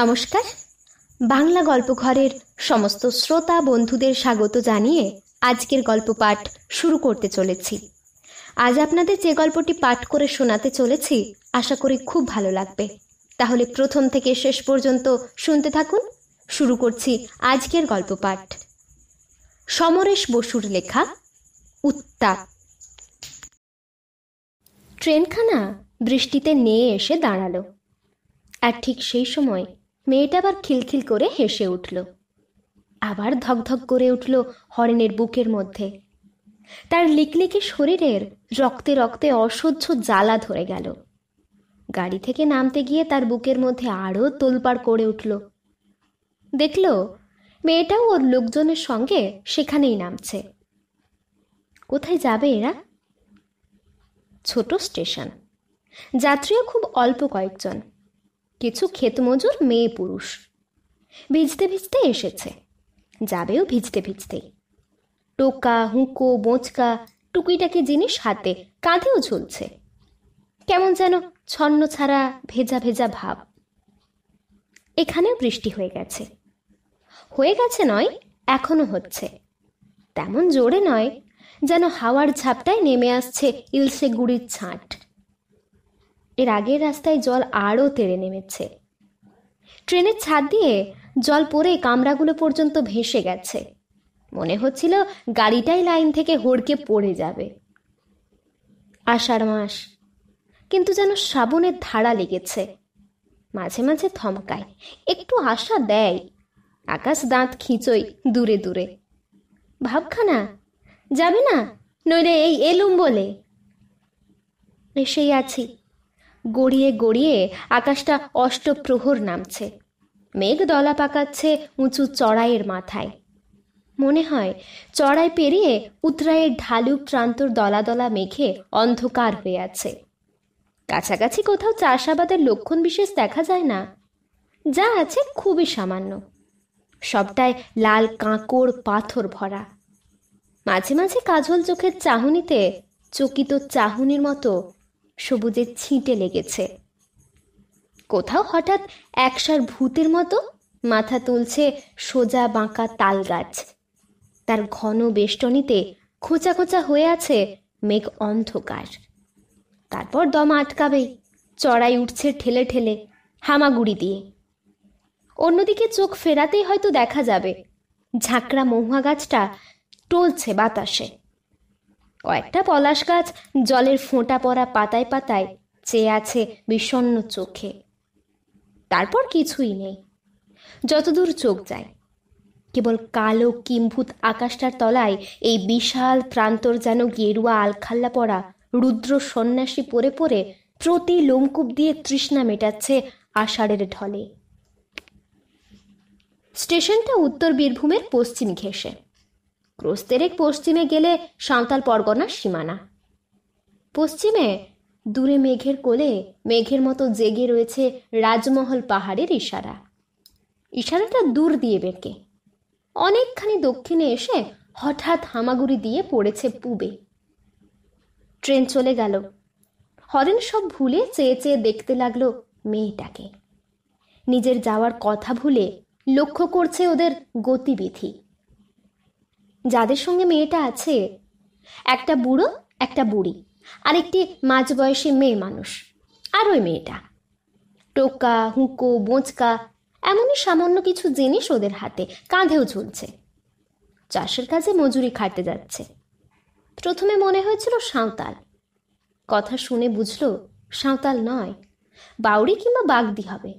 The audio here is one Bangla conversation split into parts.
নমস্কার বাংলা গল্পঘরের সমস্ত শ্রোতা বন্ধুদের স্বাগত জানিয়ে আজকের গল্প পাঠ শুরু করতে চলেছি আজ আপনাদের যে গল্পটি পাঠ করে শোনাতে চলেছি আশা করি খুব ভালো লাগবে তাহলে প্রথম থেকে শেষ পর্যন্ত শুনতে থাকুন শুরু করছি আজকের গল্প পাঠ সমরেশ বসুর লেখা উত্তাপ ট্রেনখানা বৃষ্টিতে নেয়ে এসে দাঁড়ালো আর ঠিক সেই সময় মেয়েটা আবার খিলখিল করে হেসে উঠল আবার ধকধক করে উঠল হরেনের বুকের মধ্যে তার লিকলিকে শরীরের রক্তে রক্তে অসহ্য জ্বালা ধরে গেল গাড়ি থেকে নামতে গিয়ে তার বুকের মধ্যে আরও তোলপাড় করে উঠল দেখল মেয়েটাও ওর লোকজনের সঙ্গে সেখানেই নামছে কোথায় যাবে এরা ছোট স্টেশন যাত্রীও খুব অল্প কয়েকজন কিছু ক্ষেতমজুর মেয়ে পুরুষ ভিজতে ভিজতে এসেছে যাবেও ভিজতে ভিজতেই টোকা হুঁকো বোঁচকা টুকিটাকি জিনিস হাতে কাঁধেও ঝুলছে কেমন যেন ছন্ন ছাড়া ভেজা ভেজা ভাব এখানেও বৃষ্টি হয়ে গেছে হয়ে গেছে নয় এখনো হচ্ছে তেমন জোরে নয় যেন হাওয়ার ঝাপটায় নেমে আসছে ইলসে গুড়ির ছাঁট এর আগের রাস্তায় জল আরও তেড়ে নেমেছে ট্রেনের ছাদ দিয়ে জল পড়ে কামরাগুলো পর্যন্ত ভেসে গেছে মনে হচ্ছিল গাড়িটাই লাইন থেকে হড়কে পড়ে যাবে আষাঢ় মাস কিন্তু যেন শ্রাবণের ধারা লেগেছে মাঝে মাঝে থমকায় একটু আশা দেয় আকাশ দাঁত খিঁচই দূরে দূরে ভাবখানা যাবে না নইলে এই এলুম বলে এসেই আছি গড়িয়ে গড়িয়ে আকাশটা অষ্টপ্রহর নামছে মেঘ দলা পাকাচ্ছে উঁচু চড়াইয়ের মাথায় মনে হয় চড়াই পেরিয়ে উত্রায়ের ঢালু প্রান্তর দলা দলা মেঘে অন্ধকার হয়ে আছে কাছাকাছি কোথাও চাষাবাদের লক্ষণ বিশেষ দেখা যায় না যা আছে খুবই সামান্য সবটায় লাল কাঁকড় পাথর ভরা মাঝে মাঝে কাজল চোখের চাহনিতে চকিত চাহনির মতো সবুজে ছিটে লেগেছে কোথাও হঠাৎ একসার ভূতের মতো মাথা তুলছে সোজা বাঁকা তাল গাছ তার ঘন বেষ্টনীতে খোঁচা খোঁচা হয়ে আছে মেঘ অন্ধকার তারপর দম আটকাবেই চড়াই উঠছে ঠেলে ঠেলে হামাগুড়ি দিয়ে অন্যদিকে চোখ ফেরাতেই হয়তো দেখা যাবে ঝাঁকড়া মহুয়া গাছটা টলছে বাতাসে কয়েকটা পলাশ গাছ জলের ফোঁটা পড়া পাতায় পাতায় চেয়ে আছে বিষণ্ন চোখে তারপর কিছুই নেই যতদূর চোখ যায় কেবল কালো কিম্ভূত আকাশটার তলায় এই বিশাল প্রান্তর যেন গেরুয়া আলখাল্লা পড়া রুদ্র সন্ন্যাসী পরে পরে প্রতি লোমকূপ দিয়ে তৃষ্ণা মেটাচ্ছে আষাঢ়ের ঢলে স্টেশনটা উত্তর বীরভূমের পশ্চিম ঘেঁষে ক্রোশ পশ্চিমে গেলে সাঁওতাল পরগনার সীমানা পশ্চিমে দূরে মেঘের কোলে মেঘের মতো জেগে রয়েছে রাজমহল পাহাড়ের ইশারা ইশারাটা দূর দিয়ে বেঁকে অনেকখানি দক্ষিণে এসে হঠাৎ হামাগুড়ি দিয়ে পড়েছে পুবে ট্রেন চলে গেল হরেন সব ভুলে চেয়ে চেয়ে দেখতে লাগলো মেয়েটাকে নিজের যাওয়ার কথা ভুলে লক্ষ্য করছে ওদের গতিবিধি যাদের সঙ্গে মেয়েটা আছে একটা বুড়ো একটা বুড়ি আর একটি মাঝবয়সী মেয়ে মানুষ আর ওই মেয়েটা টোকা হুঁকো বোঁচকা এমনই সামান্য কিছু জিনিস ওদের হাতে কাঁধেও ঝুলছে চাষের কাজে মজুরি খাটতে যাচ্ছে প্রথমে মনে হয়েছিল সাঁওতাল কথা শুনে বুঝল সাঁওতাল নয় বাউরি কিংবা বাগদি হবে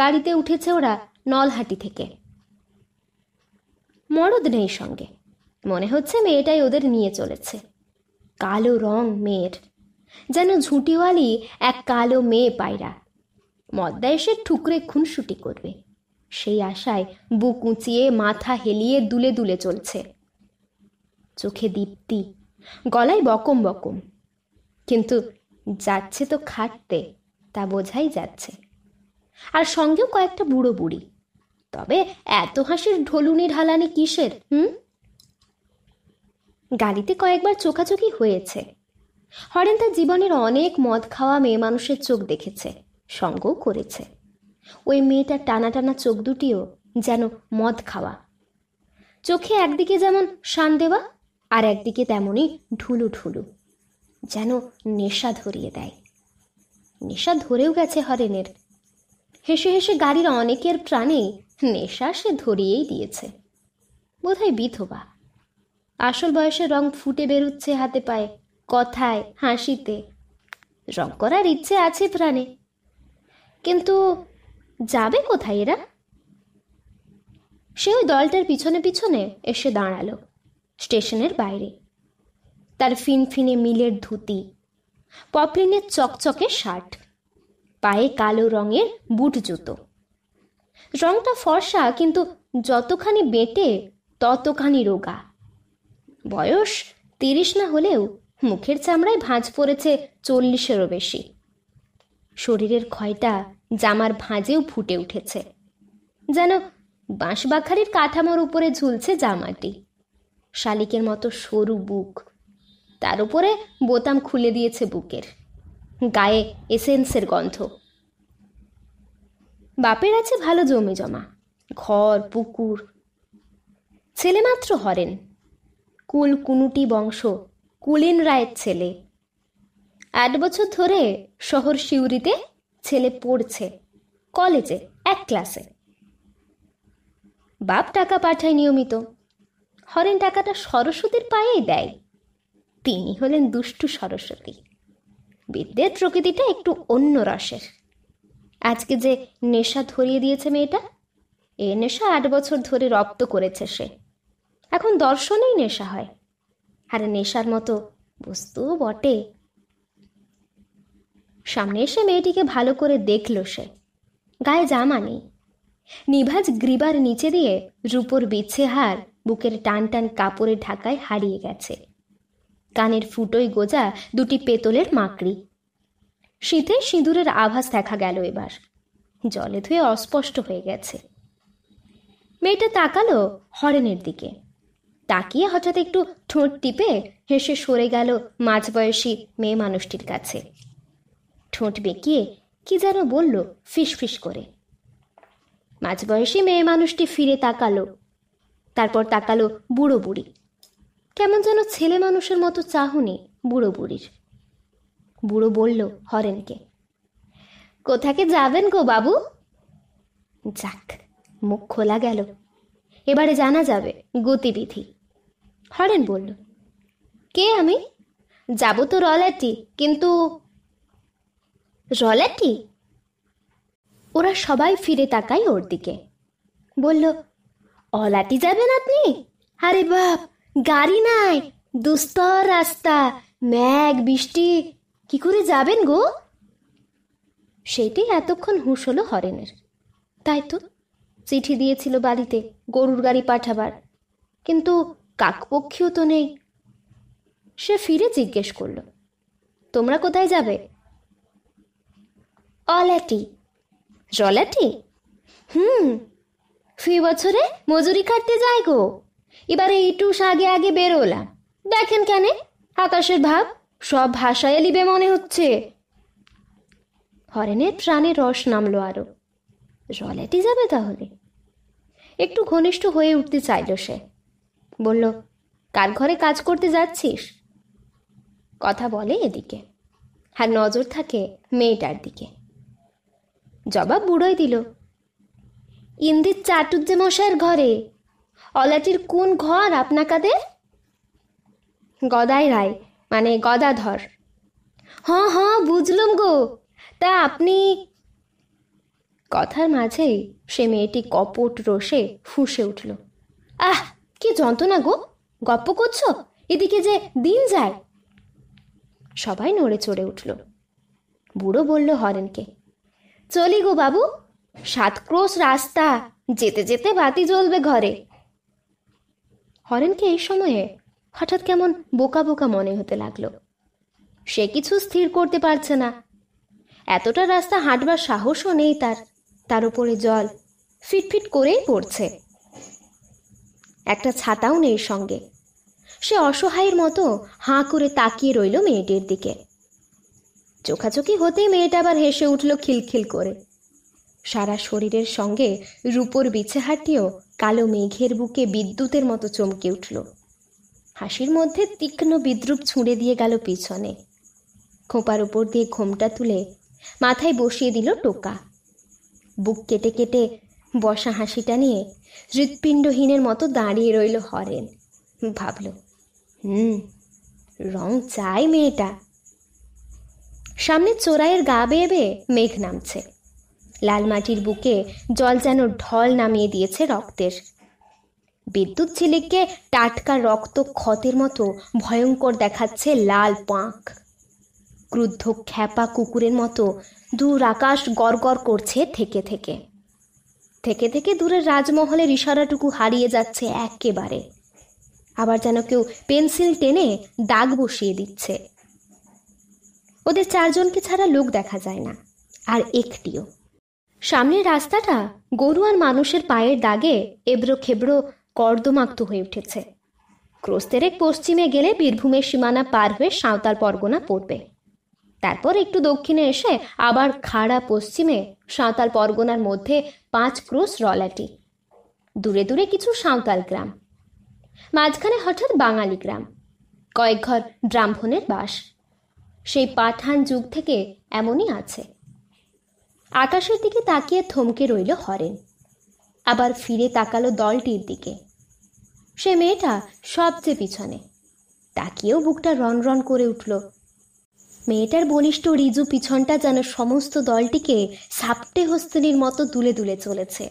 গাড়িতে উঠেছে ওরা নলহাটি থেকে মরদ নেই সঙ্গে মনে হচ্ছে মেয়েটাই ওদের নিয়ে চলেছে কালো রং মেয়ের যেন ঝুঁটিওয়ালি এক কালো মেয়ে পায়রা মদ্দা এসে ঠুকরে খুনসুটি করবে সেই আশায় বুক উঁচিয়ে মাথা হেলিয়ে দুলে দুলে চলছে চোখে দীপ্তি গলায় বকম বকম কিন্তু যাচ্ছে তো খাটতে তা বোঝাই যাচ্ছে আর সঙ্গেও কয়েকটা বুড়ো বুড়ি তবে এত হাসির ঢলুনি ঢালানি কিসের হুম গাড়িতে কয়েকবার চোখাচোখি হয়েছে হরেন তার জীবনের অনেক মদ খাওয়া মেয়ে মানুষের চোখ দেখেছে সঙ্গও করেছে ওই মেয়েটার টানা টানা চোখ দুটিও যেন মদ খাওয়া চোখে একদিকে যেমন শান দেওয়া আর একদিকে তেমনই ঢুলু ঢুলু যেন নেশা ধরিয়ে দেয় নেশা ধরেও গেছে হরেনের হেসে হেসে গাড়ির অনেকের প্রাণে নেশা সে ধরিয়েই দিয়েছে বোধহয় বিধবা আসল বয়সে রং ফুটে বেরুচ্ছে হাতে পায়ে কথায় হাসিতে রং করার ইচ্ছে আছে প্রাণে কিন্তু যাবে কোথায় এরা সে ওই দলটার পিছনে পিছনে এসে দাঁড়ালো স্টেশনের বাইরে তার ফিনফিনে মিলের ধুতি পপলিনের চকচকে শার্ট পায়ে কালো রঙের বুট জুতো রংটা ফর্সা কিন্তু যতখানি বেঁটে ততখানি রোগা বয়স তিরিশ না হলেও মুখের চামড়ায় ভাঁজ পড়েছে চল্লিশেরও বেশি শরীরের ক্ষয়টা জামার ভাঁজেও ফুটে উঠেছে যেন বাঁশবাখারির কাঠামোর উপরে ঝুলছে জামাটি শালিকের মতো সরু বুক তার উপরে বোতাম খুলে দিয়েছে বুকের গায়ে এসেন্সের গন্ধ বাপের আছে ভালো জমি জমা ঘর পুকুর ছেলে মাত্র হরেন কুল কুনুটি বংশ কুলিন রায়ের ছেলে আট বছর ধরে শহর শিউরিতে ছেলে পড়ছে কলেজে এক ক্লাসে বাপ টাকা পাঠায় নিয়মিত হরেন টাকাটা সরস্বতীর পায়েই দেয় তিনি হলেন দুষ্টু সরস্বতী বিদ্যের প্রকৃতিটা একটু অন্য রসের আজকে যে নেশা ধরিয়ে দিয়েছে মেয়েটা এ নেশা আট বছর ধরে রপ্ত করেছে সে এখন দর্শনেই নেশা হয় আর নেশার মতো বস্তু বটে সামনে এসে মেয়েটিকে ভালো করে দেখল সে গায়ে জামা নেই নিভাজ গ্রীবার নিচে দিয়ে রূপোর হার বুকের টান টান কাপড়ে ঢাকায় হারিয়ে গেছে কানের ফুটোয় গোজা দুটি পেতলের মাকড়ি শীতে সিঁদুরের আভাস দেখা গেল এবার জলে ধুয়ে অস্পষ্ট হয়ে গেছে মেয়েটা তাকালো হরেনের দিকে তাকিয়ে হঠাৎ একটু ঠোঁট টিপে হেসে সরে গেল মাঝবয়সী মেয়ে মানুষটির কাছে ঠোঁট বেঁকিয়ে কি যেন বলল ফিস করে মাঝবয়সী মেয়ে মানুষটি ফিরে তাকালো তারপর তাকালো বুড়ো বুড়ি কেমন যেন ছেলে মানুষের মতো চাহনি বুড়ো বুড়ির বুড়ো বলল হরেনকে কোথাকে যাবেন গো বাবু যাক মুখ খোলা গেল এবারে জানা যাবে গতিবিধি হরেন বলল কে আমি যাব তো রলাটি কিন্তু রলাটি ওরা সবাই ফিরে তাকায় ওর দিকে বলল অলাটি যাবেন আপনি আরে বাপ গাড়ি নাই দুস্তর রাস্তা ম্যাগ বৃষ্টি কি করে যাবেন গো সেইটি এতক্ষণ হুঁশ হলো হরেনের তাই তো চিঠি দিয়েছিল বাড়িতে গরুর গাড়ি পাঠাবার কিন্তু কাকপক্ষীও তো নেই সে ফিরে জিজ্ঞেস করল তোমরা কোথায় যাবে অলাটি জলাটি হুম ফি বছরে মজুরি কাটতে যায় গো এবারে একটু আগে আগে বেরোলাম দেখেন কেনে আকাশের ভাব সব ভাষায় লিবে মনে হচ্ছে হরেনের প্রাণে রস নামলো আরো রলেটি যাবে তাহলে একটু ঘনিষ্ঠ হয়ে উঠতে চাইল সে বলল কার ঘরে কাজ করতে যাচ্ছিস কথা বলে এদিকে আর নজর থাকে মেয়েটার দিকে জবাব বুড়োই দিল ইন্দির চাটুজ্জে মশাইয়ের ঘরে অলাটির কোন ঘর আপনাকাদের গদাই রায় মানে গদাধর হ্যাঁ হ্যাঁ বুঝলুম গো তা আপনি কথার মাঝেই সে মেয়েটি কপট রোষে ফুঁসে উঠল আহ কি যন্ত্রণা গো গপ্প করছো এদিকে যে দিন যায় সবাই নড়ে চড়ে উঠল বুড়ো বলল হরেনকে চলি গো বাবু সাত ক্রোশ রাস্তা যেতে যেতে বাতি জ্বলবে ঘরে হরেনকে এই সময়ে হঠাৎ কেমন বোকা বোকা মনে হতে লাগলো সে কিছু স্থির করতে পারছে না এতটা রাস্তা হাঁটবার সাহসও নেই তার তার উপরে জল ফিটফিট করেই পড়ছে একটা ছাতাও নেই সঙ্গে সে অসহায়ের মতো হাঁ করে তাকিয়ে রইল মেয়েটির দিকে চোখাচোখি হতেই মেয়েটা আবার হেসে উঠল খিলখিল করে সারা শরীরের সঙ্গে রূপোর বিছেহাটিও কালো মেঘের বুকে বিদ্যুতের মতো চমকে উঠল হাসির মধ্যে তীক্ষ্ণ বিদ্রুপ ছুঁড়ে দিয়ে গেল পিছনে খোঁপার উপর দিয়ে ঘোমটা তুলে মাথায় বসিয়ে দিল টোকা বুক কেটে কেটে বসা হাসিটা নিয়ে হৃৎপিণ্ডহীনের মতো দাঁড়িয়ে রইল হরেন ভাবল হুম রং চাই মেয়েটা সামনে চোরাইয়ের গা বেয়ে বেয়ে মেঘ নামছে লাল মাটির বুকে জল যেন ঢল নামিয়ে দিয়েছে রক্তের বিদ্যুৎ ছেলেকে টাটকা রক্ত ক্ষতের মতো ভয়ঙ্কর দেখাচ্ছে লাল পাঁক ক্রুদ্ধ খ্যাপা কুকুরের মতো দূর আকাশ গড়গড় করছে থেকে থেকে থেকে থেকে দূরের রাজমহলের ইশারাটুকু হারিয়ে যাচ্ছে একেবারে আবার যেন কেউ পেন্সিল টেনে দাগ বসিয়ে দিচ্ছে ওদের চারজনকে ছাড়া লোক দেখা যায় না আর একটিও সামনের রাস্তাটা গরু আর মানুষের পায়ের দাগে এবড়ো খেবড়ো কর্দমাক্ত হয়ে উঠেছে ক্রোস্তেরেক পশ্চিমে গেলে বীরভূমের সীমানা পার হয়ে সাঁওতাল পরগনা পড়বে তারপর একটু দক্ষিণে এসে আবার খাড়া পশ্চিমে সাঁওতাল পরগনার মধ্যে পাঁচ ক্রোস রলাটি দূরে দূরে কিছু সাঁওতাল গ্রাম মাঝখানে হঠাৎ বাঙালি গ্রাম কয়েক ঘর ব্রাহ্মণের বাস সেই পাঠান যুগ থেকে এমনই আছে আকাশের দিকে তাকিয়ে থমকে রইল হরেন আবার ফিরে তাকালো দলটির দিকে সে মেয়েটা সবচেয়ে পিছনে তাকিয়েও বুকটা রনরন করে উঠল মেয়েটার বনিষ্ঠ রিজু পিছনটা যেন সমস্ত দলটিকে সাপটে হস্তিনীর মতো দুলে দুলে চলেছে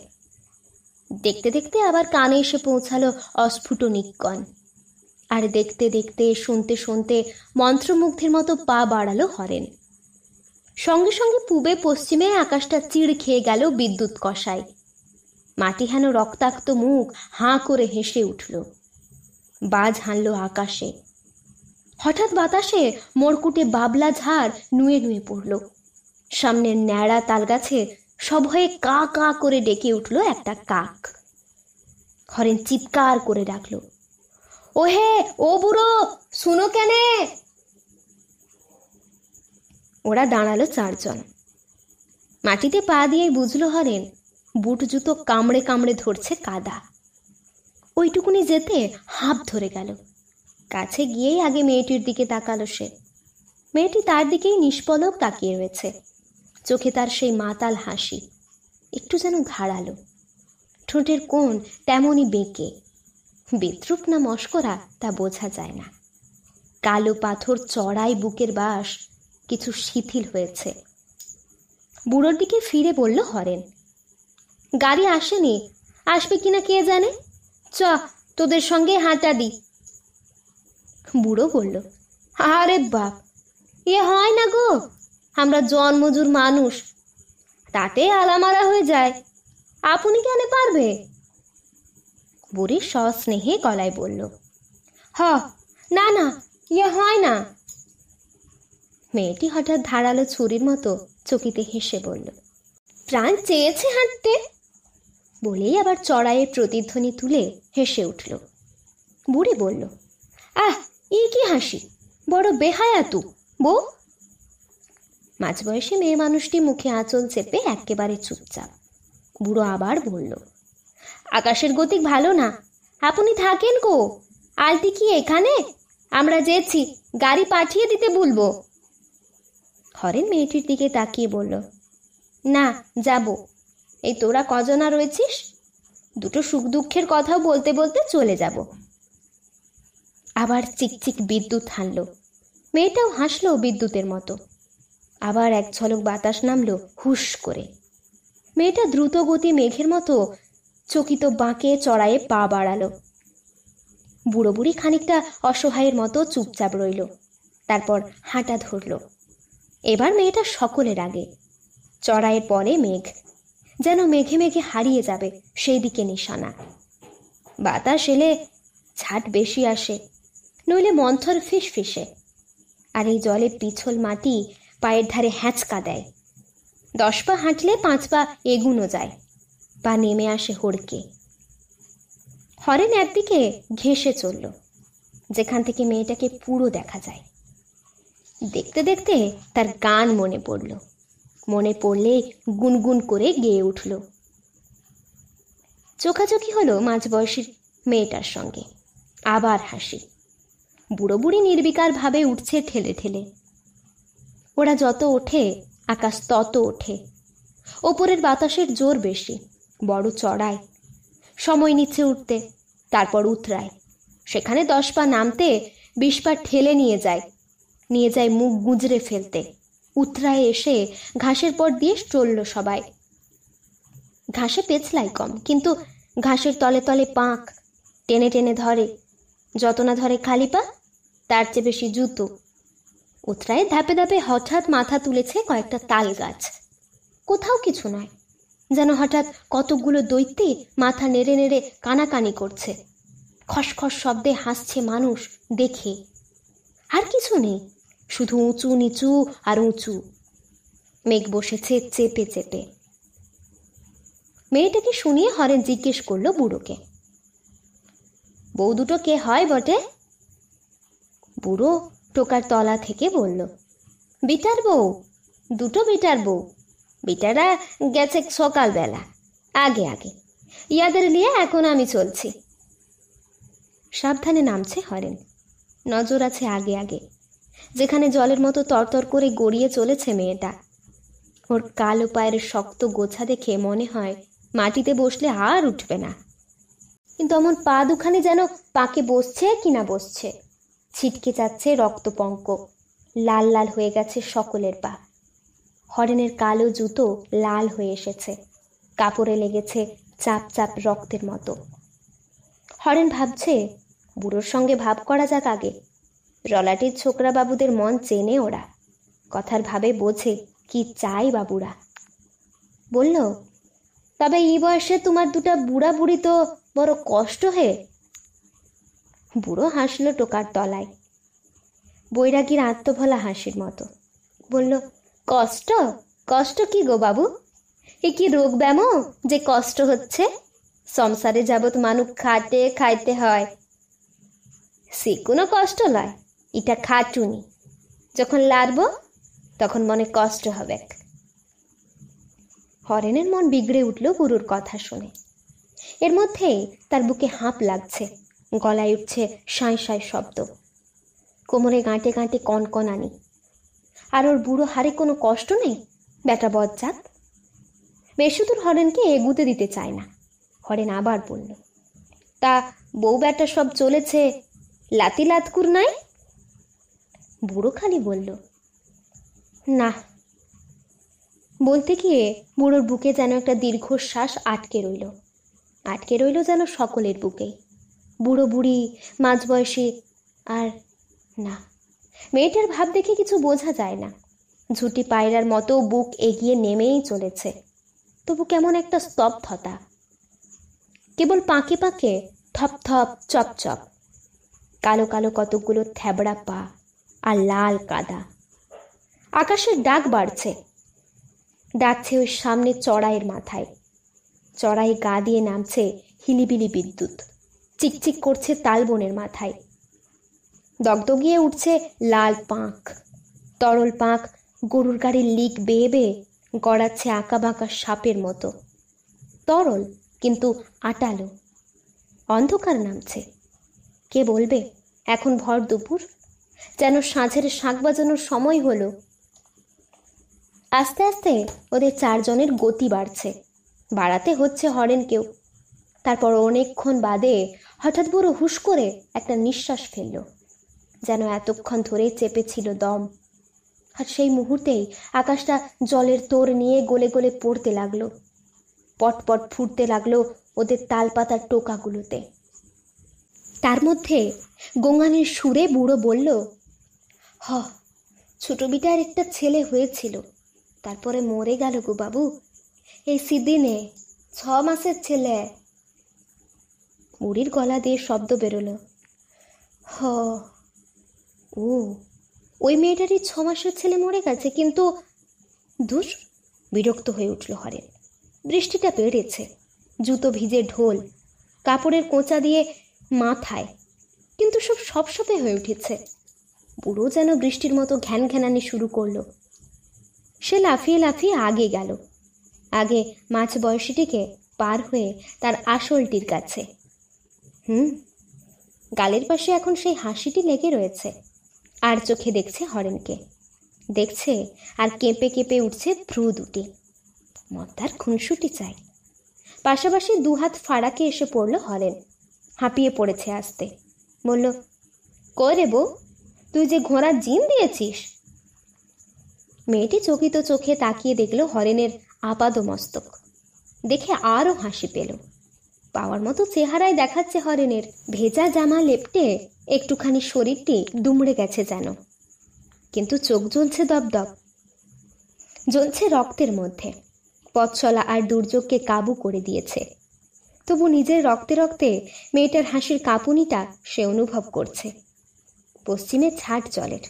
দেখতে দেখতে আবার কানে এসে পৌঁছালো অস্ফুট নিকন আর দেখতে দেখতে শুনতে শুনতে মন্ত্রমুগ্ধের মতো পা বাড়ালো হরেন সঙ্গে সঙ্গে পূবে পশ্চিমে আকাশটা চিড় খেয়ে গেল বিদ্যুৎ কষায় মাটি হেন রক্তাক্ত মুখ হাঁ করে হেসে উঠল বাজ হানল আকাশে হঠাৎ বাতাসে মরকুটে বাবলা ঝাড় নুয়ে নুয়ে পড়ল সামনের ন্যাড়া তালগাছে সভয়ে কা কা করে ডেকে উঠল একটা কাক হরেন চিৎকার করে ডাকল হে ও বুড়ো শুনো কেনে ওরা দাঁড়ালো চারজন মাটিতে পা দিয়ে বুঝলো হরেন বুট জুতো কামড়ে কামড়ে ধরছে কাদা ওইটুকুনি যেতে হাঁপ ধরে গেল কাছে গিয়েই আগে মেয়েটির দিকে তাকালো সে মেয়েটি তার দিকেই নিষ্পলক তাকিয়ে রয়েছে চোখে তার সেই মাতাল হাসি একটু যেন ঘাড়ালো ঠোঁটের কোণ তেমনই বেঁকে বিদ্রুপ না মস্করা তা বোঝা যায় না কালো পাথর চড়াই বুকের বাস কিছু শিথিল হয়েছে বুড়োর দিকে ফিরে বলল হরেন গাড়ি আসেনি আসবে কিনা কে জানে চ তোদের সঙ্গে হাঁটা দি বুড়ো বলল আরে বাপ এ হয় না গো আমরা জন্মজুর মানুষ তাতে আলামারা হয়ে যায় আপনি কেন পারবে বুড়ি সস্নেহে গলায় বলল হ না না ইয়ে হয় না মেয়েটি হঠাৎ ধারালো ছুরির মতো চকিতে হেসে বলল প্রাণ চেয়েছে হাঁটতে বলেই আবার চড়াইয়ের প্রতিধ্বনি তুলে হেসে উঠল বুড়ি বলল আহ ই কি হাসি বড় বেহায়া তু বউ বয়সে মেয়ে মানুষটি মুখে আঁচল চেপে একেবারে চুপচাপ বুড়ো আবার বলল আকাশের গতিক ভালো না আপনি থাকেন কো আলতি কি এখানে আমরা যেছি গাড়ি পাঠিয়ে দিতে বলবো হরেন মেয়েটির দিকে তাকিয়ে বলল না যাব এই তোরা কজনা রয়েছিস দুটো সুখ দুঃখের কথাও বলতে বলতে চলে যাব আবার চিকচিক বিদ্যুৎ হানল মেয়েটাও হাসলো বিদ্যুতের মতো আবার এক ঝলক বাতাস নামলো হুশ করে মেয়েটা দ্রুত গতি মেঘের মতো চকিত বাঁকে চড়ায়ে পা বাড়াল বুড়ো বুড়ি খানিকটা অসহায়ের মতো চুপচাপ রইল তারপর হাঁটা ধরল এবার মেয়েটা সকলের আগে চড়াইয়ের পরে মেঘ যেন মেঘে মেঘে হারিয়ে যাবে সেই দিকে নিশানা বাতাস এলে ছাট বেশি আসে নইলে মন্থর ফিস ফিসে আর এই জলে পিছল মাটি পায়ের ধারে হ্যাঁচকা দেয় দশ পা হাঁটলে পাঁচ পা এগুনো যায় পা নেমে আসে হড়কে হরেন একদিকে ঘেসে চলল যেখান থেকে মেয়েটাকে পুরো দেখা যায় দেখতে দেখতে তার গান মনে পড়লো মনে পড়লে গুনগুন করে গেয়ে উঠল চোখাচোখি হলো মাঝ মাঝবয়সীর মেয়েটার সঙ্গে আবার হাসি বুড়ো বুড়ি নির্বিকারভাবে উঠছে ঠেলে ঠেলে ওরা যত ওঠে আকাশ তত ওঠে ওপরের বাতাসের জোর বেশি বড় চড়ায় সময় নিচ্ছে উঠতে তারপর উতরায় সেখানে দশ পা নামতে বিশ পা ঠেলে নিয়ে যায় নিয়ে যায় মুখ গুজরে ফেলতে উত্রায় এসে ঘাসের পর দিয়ে চলল সবাই ঘাসে পেছলাই কম কিন্তু ঘাসের তলে তলে পাঁক টেনে টেনে ধরে যত না ধরে খালি পা তার চেয়ে বেশি জুতো উত্রায় ধাপে ধাপে হঠাৎ মাথা তুলেছে কয়েকটা তাল গাছ কোথাও কিছু নয় যেন হঠাৎ কতকগুলো দৈত্যে মাথা নেড়ে নেড়ে কানাকানি করছে খসখস শব্দে হাসছে মানুষ দেখে আর কিছু নেই শুধু উঁচু নিচু আর উঁচু মেঘ বসেছে চেপে চেপে মেয়েটাকে শুনিয়ে হরেন জিজ্ঞেস করলো বুড়োকে বউ দুটো কে হয় বটে বুড়ো টোকার তলা থেকে বলল বিটার বউ দুটো বিটার বউ বিটারা গেছে সকালবেলা আগে আগে ইয়াদের নিয়ে এখন আমি চলছি সাবধানে নামছে হরেন নজর আছে আগে আগে যেখানে জলের মতো তরতর করে গড়িয়ে চলেছে মেয়েটা ওর কালো পায়ের শক্ত গোছা দেখে মনে হয় মাটিতে বসলে আর উঠবে না কিন্তু অমন পা দুখানে যেন পাকে বসছে কি না বসছে ছিটকে যাচ্ছে রক্তপঙ্ক লাল লাল হয়ে গেছে সকলের পা হরেনের কালো জুতো লাল হয়ে এসেছে কাপড়ে লেগেছে চাপ চাপ রক্তের মতো হরেন ভাবছে বুড়োর সঙ্গে ভাব করা যাক আগে রলাটির ছোকরা বাবুদের মন চেনে ওরা কথার ভাবে বোঝে কি চাই বাবুরা বলল তবে এই বয়সে তোমার দুটা বুড়া বুড়ি তো বড় কষ্ট হে বুড়ো হাসলো টোকার তলায় বৈরাগীর আত্মভোলা হাসির মতো বলল কষ্ট কষ্ট কি গো বাবু এ কি রোগ ব্যামো যে কষ্ট হচ্ছে সংসারে যাবত মানুষ খাটে খাইতে হয় সে কোনো কষ্ট নয় এটা খাটুনি যখন লারব তখন মনে কষ্ট হবে হরেনের মন বিগড়ে উঠল গুরুর কথা শুনে এর মধ্যে তার বুকে হাঁপ লাগছে গলায় উঠছে সাঁই সাঁ শব্দ কোমরে গাঁটে গাঁটে আনি আর ওর বুড়ো হারে কোনো কষ্ট নেই বেটা বজ্জাত বেশুদূর হরেনকে এগুতে দিতে চায় না হরেন আবার বলল তা বউ বেটা সব চলেছে লাতি লাতকুর নাই বুড়ো খালি বলল না বলতে গিয়ে বুড়োর বুকে যেন একটা দীর্ঘশ্বাস আটকে রইল আটকে রইল যেন সকলের বুকে বুড়ো বুড়ি মাঝবয়সী আর না মেয়েটার ভাব দেখে কিছু বোঝা যায় না ঝুটি পায়রার মতো বুক এগিয়ে নেমেই চলেছে তবু কেমন একটা স্তব্ধতা কেবল পাঁকে পাঁকে থপ থপ চপ চপ কালো কালো কতকগুলো থ্যাবড়া পা আর লাল কাদা আকাশের ডাক বাড়ছে ডাকছে ওই সামনে চড়াইয়ের মাথায় চড়াই গা দিয়ে নামছে হিলিবিলি বিদ্যুৎ চিকচিক করছে তালবনের মাথায় দগদগিয়ে উঠছে লাল পাঁক তরল পাঁক গরুর গাড়ির লিক বেয়ে বেয়ে গড়াচ্ছে আঁকা বাঁকা সাপের মতো তরল কিন্তু আটালো অন্ধকার নামছে কে বলবে এখন ভর দুপুর যেন সাঁঝের শাঁখ বাজানোর সময় হলো আস্তে আস্তে ওদের চারজনের গতি বাড়ছে বাড়াতে হচ্ছে হরেন কেউ তারপর অনেকক্ষণ বাদে হঠাৎ বড় হুশ করে একটা নিঃশ্বাস ফেলল যেন এতক্ষণ ধরে চেপেছিল দম আর সেই মুহূর্তেই আকাশটা জলের তোর নিয়ে গলে গলে পড়তে লাগলো পটপট ফুটতে লাগলো ওদের তালপাতার টোকাগুলোতে তার মধ্যে গঙ্গানের সুরে বুড়ো বলল হ ছোট বিটার একটা ছেলে হয়েছিল তারপরে মরে গেল গো বাবু এই সিদিনে ছ মাসের ছেলে মুড়ির গলা দিয়ে শব্দ বেরোলো হ ও ওই মেয়েটারই ছ মাসের ছেলে মরে গেছে কিন্তু ধুস বিরক্ত হয়ে উঠল হরেন বৃষ্টিটা বেড়েছে জুতো ভিজে ঢোল কাপড়ের কোঁচা দিয়ে মাথায় কিন্তু সব সপসপে হয়ে উঠেছে বুড়ো যেন বৃষ্টির মতো ঘ্যান ঘ্যানানি শুরু করলো সে লাফিয়ে লাফিয়ে আগে গেল আগে মাছ বয়সীটিকে পার হয়ে তার আসলটির কাছে হুম গালের পাশে এখন সেই হাসিটি লেগে রয়েছে আর চোখে দেখছে হরেনকে দেখছে আর কেঁপে কেঁপে উঠছে ভ্রু দুটি মদ্দার খুনসুটি চাই পাশাপাশি দুহাত ফাড়াকে এসে পড়ল হরেন হাঁপিয়ে পড়েছে আসতে বলল করে বউ তুই যে ঘোড়ার জিন দিয়েছিস মেয়েটি চকিত চোখে তাকিয়ে দেখল হরেনের আপাদ মস্তক দেখে আরও হাসি পেল পাওয়ার মতো চেহারায় দেখাচ্ছে হরেনের ভেজা জামা লেপটে একটুখানি শরীরটি দুমড়ে গেছে যেন কিন্তু চোখ জ্বলছে দপদপ জ্বলছে রক্তের মধ্যে পথচলা আর দুর্যোগকে কাবু করে দিয়েছে তবু নিজের রক্তে রক্তে মেয়েটার হাসির কাঁপুনিটা সে অনুভব করছে পশ্চিমে ছাট জলের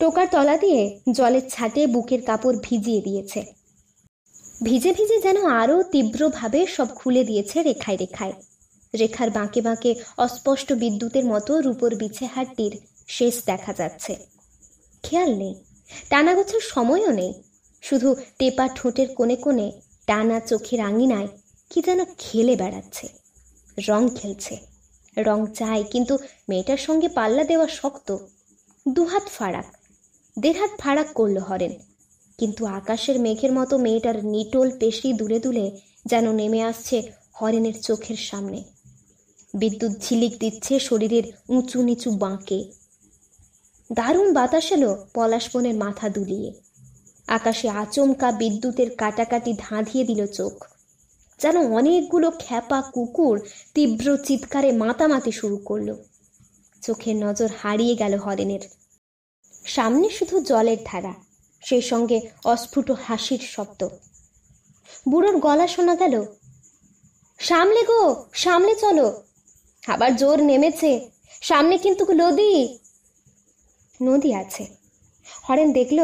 টোকার তলা দিয়ে জলের ছাটে বুকের কাপড় ভিজিয়ে দিয়েছে ভিজে ভিজে যেন আরও তীব্রভাবে সব খুলে দিয়েছে রেখায় রেখায় রেখার বাঁকে বাঁকে অস্পষ্ট বিদ্যুতের মতো রূপর বিছেহাটটির শেষ দেখা যাচ্ছে খেয়াল নেই টানাগোছার সময়ও নেই শুধু টেপা ঠোঁটের কোণে কোণে টানা চোখের আঙিনায় কি যেন খেলে বেড়াচ্ছে রং খেলছে রং চাই কিন্তু মেয়েটার সঙ্গে পাল্লা দেওয়া শক্ত দুহাত ফারাক দেড়হাত ফারাক করল হরেন কিন্তু আকাশের মেঘের মতো মেয়েটার নিটোল পেশি দুলে দুলে যেন নেমে আসছে হরেনের চোখের সামনে বিদ্যুৎ ঝিলিক দিচ্ছে শরীরের উঁচু নিচু বাঁকে দারুণ বাতাস এলো পলাশবনের মাথা দুলিয়ে আকাশে আচমকা বিদ্যুতের কাটাকাটি ধাঁধিয়ে দিল চোখ যেন অনেকগুলো খ্যাপা কুকুর তীব্র চিৎকারে মাতামাতি শুরু করলো চোখের নজর হারিয়ে গেল হরেনের সামনে শুধু জলের ধারা সেই সঙ্গে অস্ফুট হাসির শব্দ বুড়োর গলা শোনা গেল সামলে গো সামনে চলো আবার জোর নেমেছে সামনে কিন্তু নদী নদী আছে হরেন দেখল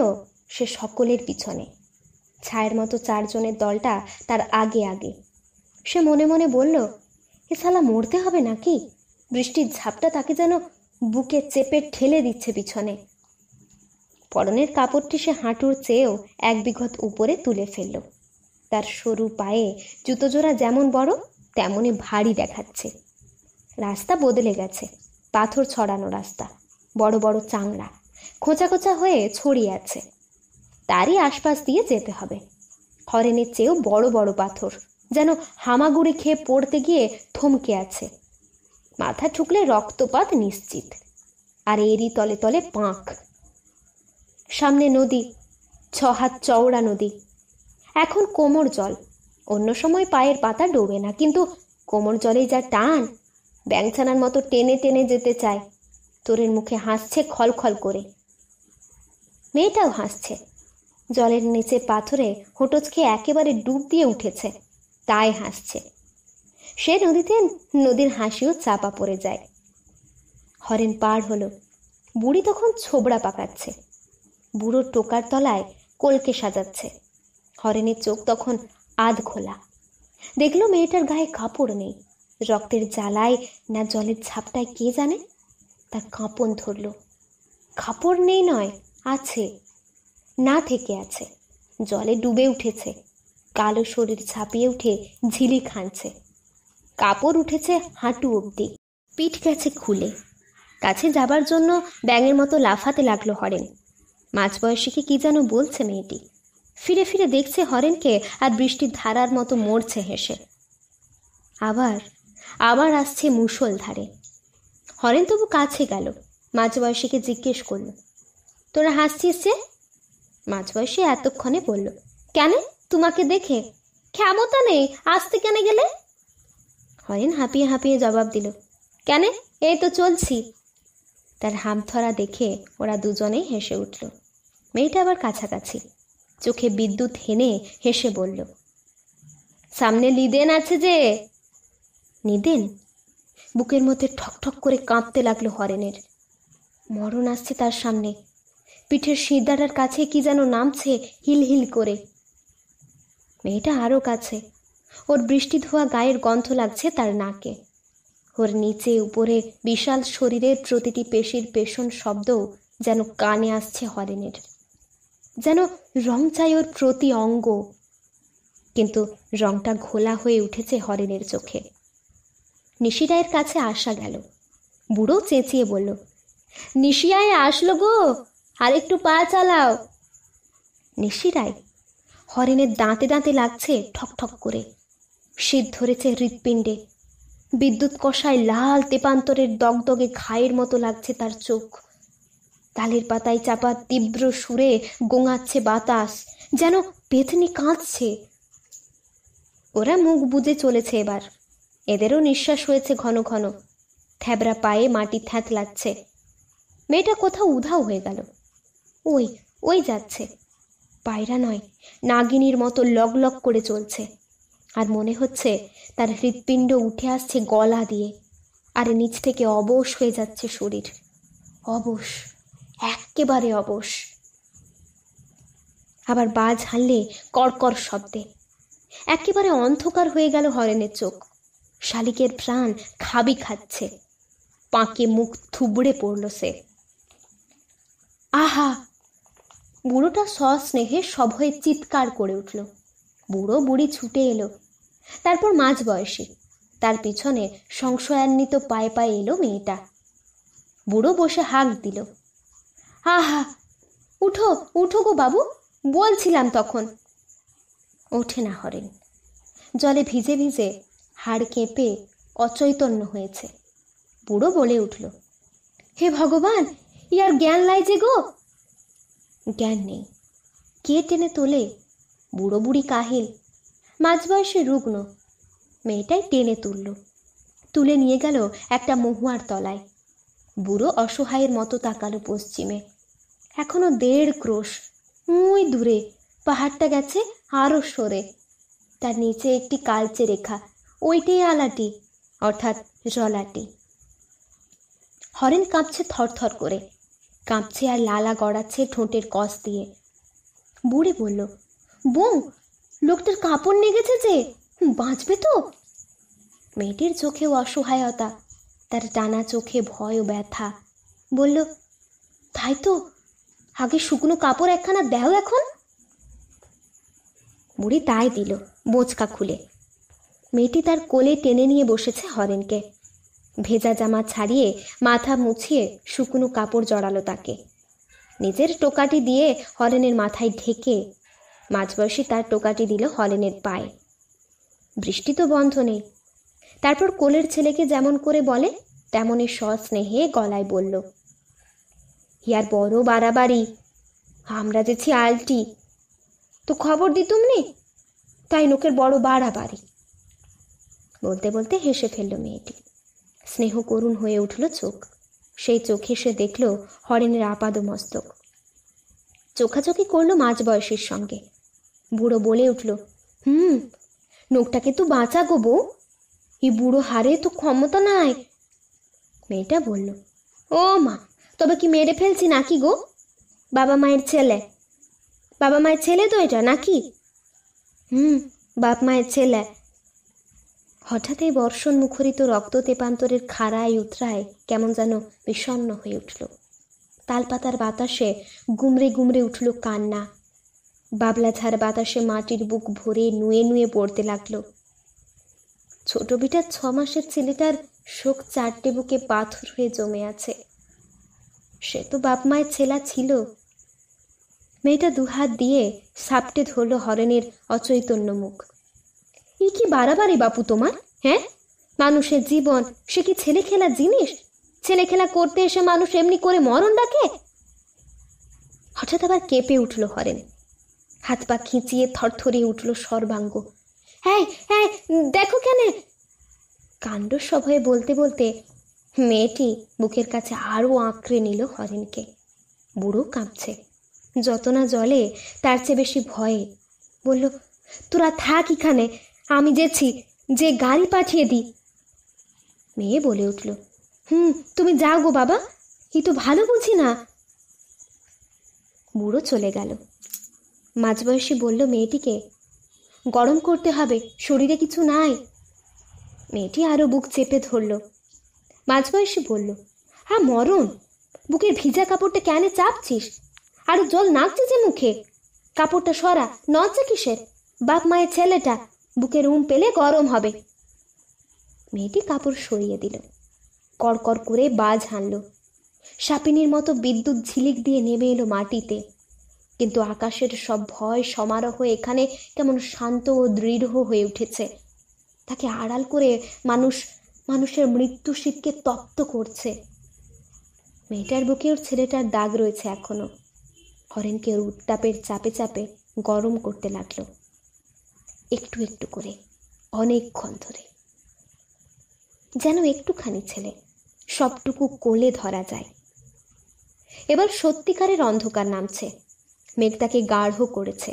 সে সকলের পিছনে ছায়ের মতো চারজনের দলটা তার আগে আগে সে মনে মনে বলল এ শালা মরতে হবে নাকি বৃষ্টির ঝাপটা তাকে যেন বুকে চেপে ঠেলে দিচ্ছে পিছনে পরনের কাপড়টি সে হাঁটুর চেয়েও এক বিঘত উপরে তুলে ফেলল তার সরু পায়ে জুতোজোড়া যেমন বড় তেমনই ভারী দেখাচ্ছে রাস্তা বদলে গেছে পাথর ছড়ানো রাস্তা বড় বড় চাংড়া খোঁচা খোঁচা হয়ে ছড়িয়ে আছে তারই আশপাশ দিয়ে যেতে হবে হরেনের চেয়েও বড় বড় পাথর যেন হামাগুড়ি খেয়ে পড়তে গিয়ে থমকে আছে মাথা ঠুকলে রক্তপাত নিশ্চিত আর এরই তলে তলে পাঁক সামনে নদী ছ হাত চওড়া নদী এখন কোমর জল অন্য সময় পায়ের পাতা ডোবে না কিন্তু কোমর জলে যা টান ব্যাংছানার মতো টেনে টেনে যেতে চায় তোরের মুখে হাসছে খলখল করে মেয়েটাও হাসছে জলের নিচে পাথরে হোটচকে একেবারে ডুব দিয়ে উঠেছে তাই হাসছে সে নদীতে নদীর হাসিও চাপা পড়ে যায় হরেন পার হলো বুড়ি তখন ছোবড়া পাকাচ্ছে বুড়ো টোকার তলায় কলকে সাজাচ্ছে হরেনের চোখ তখন আধ খোলা দেখলো মেয়েটার গায়ে কাপড় নেই রক্তের জ্বালায় না জলের ছাপটায় কে জানে তার কাঁপন ধরল কাপড় নেই নয় আছে না থেকে আছে জলে ডুবে উঠেছে কালো শরীর ছাপিয়ে উঠে ঝিলি খানছে কাপড় উঠেছে হাঁটু অব্দি পিঠ গেছে খুলে কাছে যাবার জন্য ব্যাঙের মতো লাফাতে লাগলো হরেন বয়সীকে কি যেন বলছে মেয়েটি ফিরে ফিরে দেখছে হরেনকে আর বৃষ্টির ধারার মতো মরছে হেসে আবার আবার আসছে মুসল ধারে হরেন তবু কাছে গেল মাঝ বয়সীকে জিজ্ঞেস করল তোরা হাসছিস যে মাঝ বয়সে এতক্ষণে বলল কেন তোমাকে দেখে ক্ষমতা নেই আসতে কেন গেলে হরেন হাঁপিয়ে হাঁপিয়ে জবাব দিল কেন এই তো চলছি তার ধরা দেখে ওরা দুজনেই হেসে উঠল মেয়েটা আবার কাছাকাছি চোখে বিদ্যুৎ হেনে হেসে বলল সামনে লিদেন আছে যে নিদেন বুকের মধ্যে ঠকঠক করে কাঁপতে লাগলো হরেনের মরণ আসছে তার সামনে পিঠের সিদ্ধাটার কাছে কি যেন নামছে হিল হিল করে মেয়েটা আরও কাছে ওর বৃষ্টি ধোয়া গায়ের গন্ধ লাগছে তার নাকে ওর নিচে উপরে বিশাল শরীরের প্রতিটি পেশির পেশন শব্দ যেন কানে আসছে হরেনের যেন রং চাই ওর প্রতি অঙ্গ কিন্তু রংটা ঘোলা হয়ে উঠেছে হরেনের চোখে নিশিরায়ের কাছে আসা গেল বুড়ো চেঁচিয়ে বলল নিশিয়ায় আসলো গো আর একটু পা চালাও নিশিরাই হরেনের দাঁতে দাঁতে লাগছে ঠকঠক করে শীত ধরেছে হৃৎপিণ্ডে বিদ্যুৎ কষায় লাল তেপান্তরের দগদগে ঘায়ের মতো লাগছে তার চোখ তালের পাতায় চাপা তীব্র সুরে গোঙাচ্ছে বাতাস যেন পেথনি কাঁদছে ওরা মুখ বুঝে চলেছে এবার এদেরও নিঃশ্বাস হয়েছে ঘন ঘন থ্যাবরা পায়ে মাটি থ্যাঁত লাগছে মেয়েটা কোথাও উধাও হয়ে গেল ওই ওই যাচ্ছে পায়রা নয় নাগিনীর মতো লগ লগ করে চলছে আর মনে হচ্ছে তার হৃৎপিণ্ড উঠে আসছে গলা দিয়ে আর নিচ থেকে অবশ হয়ে যাচ্ছে শরীর অবশ একেবারে অবশ আবার বাজ হারলে কড়কর শব্দে একেবারে অন্ধকার হয়ে গেল হরেনের চোখ শালিকের প্রাণ খাবি খাচ্ছে পাঁকে মুখ থুবড়ে পড়ল সে আহা বুড়োটা সস্নেহে সভয়ে চিৎকার করে উঠল বুড়ো বুড়ি ছুটে এলো তারপর মাঝ বয়সী তার পিছনে সংশয়ান্বিত পায়ে পায়ে এলো মেয়েটা বুড়ো বসে হাঁক দিল আহা উঠো উঠো গো বাবু বলছিলাম তখন ওঠে না হরেন জলে ভিজে ভিজে হাড় কেঁপে অচৈতন্য হয়েছে বুড়ো বলে উঠল হে ভগবান ইয়ার জ্ঞান লাই যে গো জ্ঞান নেই কে টেনে তোলে বুড়ো বুড়ি কাহিল মাঝবয়সে রুগ্ন মেয়েটাই টেনে তুলল তুলে নিয়ে গেল একটা মহুয়ার তলায় বুড়ো অসহায়ের মতো তাকালো পশ্চিমে এখনো দেড় ক্রোশ মুই দূরে পাহাড়টা গেছে আরও সরে তার নিচে একটি কালচে রেখা ওইটাই আলাটি অর্থাৎ জলাটি হরেন কাঁপছে থরথর করে কাঁপছে আর লালা গড়াচ্ছে ঠোঁটের কস দিয়ে বুড়ি বলল বউ লোকটার কাপড় নেগেছে যে বাঁচবে তো মেয়েটির চোখেও অসহায়তা তার টানা চোখে ভয় ও ব্যথা বলল তাই তো আগে শুকনো কাপড় একখানা দেও এখন বুড়ি তাই দিল বোঁচকা খুলে মেয়েটি তার কোলে টেনে নিয়ে বসেছে হরেনকে ভেজা জামা ছাড়িয়ে মাথা মুছিয়ে শুকনো কাপড় জড়ালো তাকে নিজের টোকাটি দিয়ে হরেনের মাথায় ঢেকে মাঝবয়সী তার টোকাটি দিল হরেনের পায়ে বৃষ্টি তো বন্ধ নেই তারপর কোলের ছেলেকে যেমন করে বলে তেমনই সস্নেহে গলায় বলল ইয়ার বড় বাড়াবাড়ি আমরা যেছি আলটি তো খবর দি তুমনি তাই নোকের বড় বাড়াবাড়ি বলতে বলতে হেসে ফেলল মেয়েটি স্নেহ করুণ হয়ে উঠল চোখ সেই চোখে সে দেখল হরেনের আপাদ মস্তক চোখাচোখি করলো মাঝ বয়সের সঙ্গে বুড়ো বলে উঠল হুম নোকটাকে তো বাঁচা গো বউ এই বুড়ো হারে তো ক্ষমতা নাই মেয়েটা বলল ও মা তবে কি মেরে ফেলছি নাকি গো বাবা মায়ের ছেলে বাবা মায়ের ছেলে তো এটা নাকি হুম বাপ মায়ের ছেলে হঠাৎই বর্ষণ মুখরিত রক্ত তেপান্তরের খাড়ায় উতরায় কেমন যেন বিষণ্ন হয়ে উঠল তালপাতার বাতাসে গুমরে গুমরে উঠল কান্না বাবলাঝার বাতাসে মাটির বুক ভরে নুয়ে নুয়ে পড়তে লাগলো ছোট বিটার ছ মাসের ছেলেটার শোক চারটে বুকে পাথর হয়ে জমে আছে সে তো বাপ মায়ের ছেলা ছিল মেয়েটা দুহাত দিয়ে সাপটে ধরল হরেনের অচৈতন্য মুখ এ কি বাড়াবাড়ি বাপু তোমার হ্যাঁ মানুষের জীবন সে কি ছেলে খেলা জিনিস ছেলে খেলা করতে এসে মানুষ এমনি করে মরণ ডাকে হঠাৎ আবার কেঁপে উঠল হরেন হাত পা খিঁচিয়ে থরথরিয়ে উঠল সর্বাঙ্গ হ্যাঁ হ্যাঁ দেখো কেন কাণ্ড সভায় বলতে বলতে মেয়েটি বুকের কাছে আরও আঁকড়ে নিল হরেনকে বুড়ো কাঁপছে যত না জলে তার চেয়ে বেশি ভয়ে বলল তোরা থাক এখানে আমি যেছি যে গাড়ি পাঠিয়ে দিই মেয়ে বলে উঠল হুম তুমি যাও গো বাবা কি তো ভালো বুঝি না বুড়ো চলে গেল মাঝবয়সী বলল মেয়েটিকে গরম করতে হবে শরীরে কিছু নাই মেয়েটি আরও বুক চেপে ধরল মাঝবয়সী বলল হ্যাঁ মরণ বুকের ভিজা কাপড়টা কেন চাপছিস আরও জল নাচছে যে মুখে কাপড়টা সরা নচে কিসের বাপ মায়ের ছেলেটা বুকে রুম পেলে গরম হবে মেয়েটি কাপড় সরিয়ে দিল কড়কড় করে বাজ হানল সাপিনীর মতো বিদ্যুৎ ঝিলিক দিয়ে নেমে এলো মাটিতে কিন্তু আকাশের সব ভয় সমারোহ এখানে কেমন শান্ত ও দৃঢ় হয়ে উঠেছে তাকে আড়াল করে মানুষ মানুষের মৃত্যু শীতকে তপ্ত করছে মেয়েটার বুকে ওর ছেলেটার দাগ রয়েছে এখনো হরেনকে ওর উত্তাপের চাপে চাপে গরম করতে লাগলো একটু একটু করে অনেকক্ষণ ধরে যেন একটুখানি ছেলে সবটুকু কোলে ধরা যায় এবার সত্যিকারের অন্ধকার নামছে মেঘ তাকে গাঢ় করেছে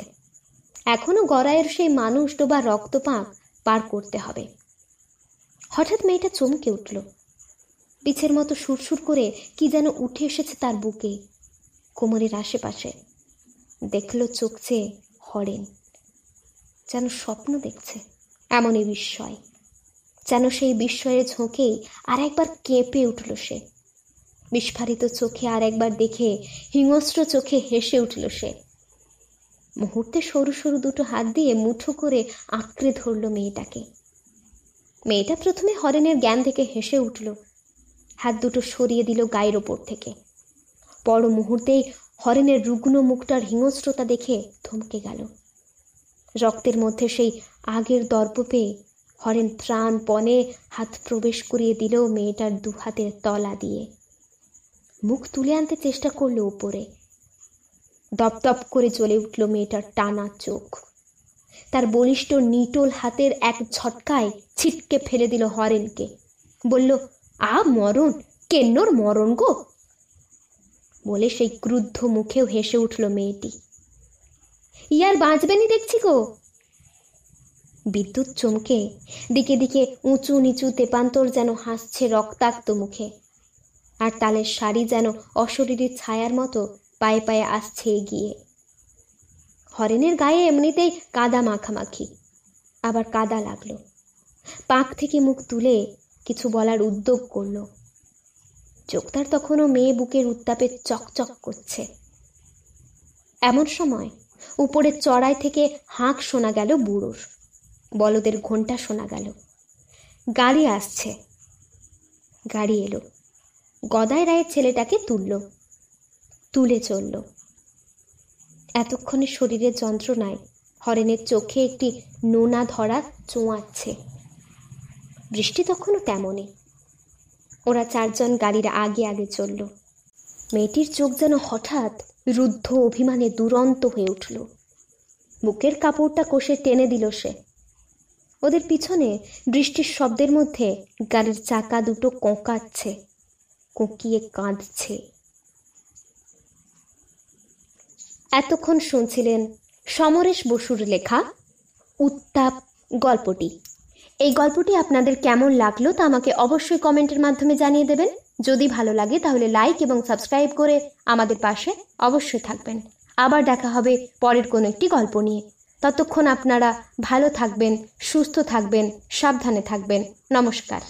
এখনো গড়াইয়ের সেই মানুষ ডোবা রক্তপাঁক পার করতে হবে হঠাৎ মেয়েটা চমকে উঠল পিছের মতো সুরসুর করে কি যেন উঠে এসেছে তার বুকে কোমরের আশেপাশে দেখল চোখ চেয়ে হরেন যেন স্বপ্ন দেখছে এমনই বিস্ময় যেন সেই বিস্ময়ের ঝোঁকেই আর একবার কেঁপে উঠল সে বিস্ফারিত চোখে আর একবার দেখে হিংস্র চোখে হেসে উঠল সে মুহূর্তে সরু সরু দুটো হাত দিয়ে মুঠো করে আঁকড়ে ধরল মেয়েটাকে মেয়েটা প্রথমে হরেনের জ্ঞান থেকে হেসে উঠল হাত দুটো সরিয়ে দিল গায়ের ওপর থেকে বড় মুহূর্তেই হরেনের রুগ্ন মুখটার হিংস্রতা দেখে থমকে গেল রক্তের মধ্যে সেই আগের দর্প পেয়ে হরেন ত্রাণ পণে হাত প্রবেশ করিয়ে দিল মেয়েটার দু হাতের তলা দিয়ে মুখ তুলে আনতে চেষ্টা করলো উপরে দপদপ করে জ্বলে উঠল মেয়েটার টানা চোখ তার বলিষ্ঠ নিটোল হাতের এক ঝটকায় ছিটকে ফেলে দিল হরেনকে বলল আ মরণ কেন্নর মরণ গো বলে সেই ক্রুদ্ধ মুখেও হেসে উঠল মেয়েটি ইয়ার বাঁচবেনি দেখছি গো বিদ্যুৎ চমকে দিকে দিকে উঁচু নিচু তেপান্তর যেন হাসছে রক্তাক্ত মুখে আর তালের শাড়ি যেন অশরীরের ছায়ার মতো পায়ে পায়ে আসছে এগিয়ে হরেনের গায়ে এমনিতেই কাদা মাখামাখি আবার কাদা লাগলো পাক থেকে মুখ তুলে কিছু বলার উদ্যোগ করল চোখদার তখনও মেয়ে বুকের উত্তাপে চকচক করছে এমন সময় উপরের চড়াই থেকে হাঁক শোনা গেল বুড়োর বলদের ঘন্টা শোনা গেল গাড়ি আসছে গাড়ি এলো গদায় রায়ের ছেলেটাকে তুলল তুলে চলল এতক্ষণে শরীরের যন্ত্রণায় হরেনের চোখে একটি নোনা ধরা চোঁয়াচ্ছে বৃষ্টি তখনও তেমনই ওরা চারজন গাড়ির আগে আগে চলল মেয়েটির চোখ যেন হঠাৎ রুদ্ধ অভিমানে দুরন্ত হয়ে উঠল বুকের কাপড়টা কষে টেনে দিল সে ওদের পিছনে বৃষ্টির শব্দের মধ্যে গাড়ির চাকা দুটো কোঁকাচ্ছে কোঁকিয়ে কাঁদছে এতক্ষণ শুনছিলেন সমরেশ বসুর লেখা উত্তাপ গল্পটি এই গল্পটি আপনাদের কেমন লাগলো তা আমাকে অবশ্যই কমেন্টের মাধ্যমে জানিয়ে দেবেন যদি ভালো লাগে তাহলে লাইক এবং সাবস্ক্রাইব করে আমাদের পাশে অবশ্যই থাকবেন আবার দেখা হবে পরের কোনো একটি গল্প নিয়ে ততক্ষণ আপনারা ভালো থাকবেন সুস্থ থাকবেন সাবধানে থাকবেন নমস্কার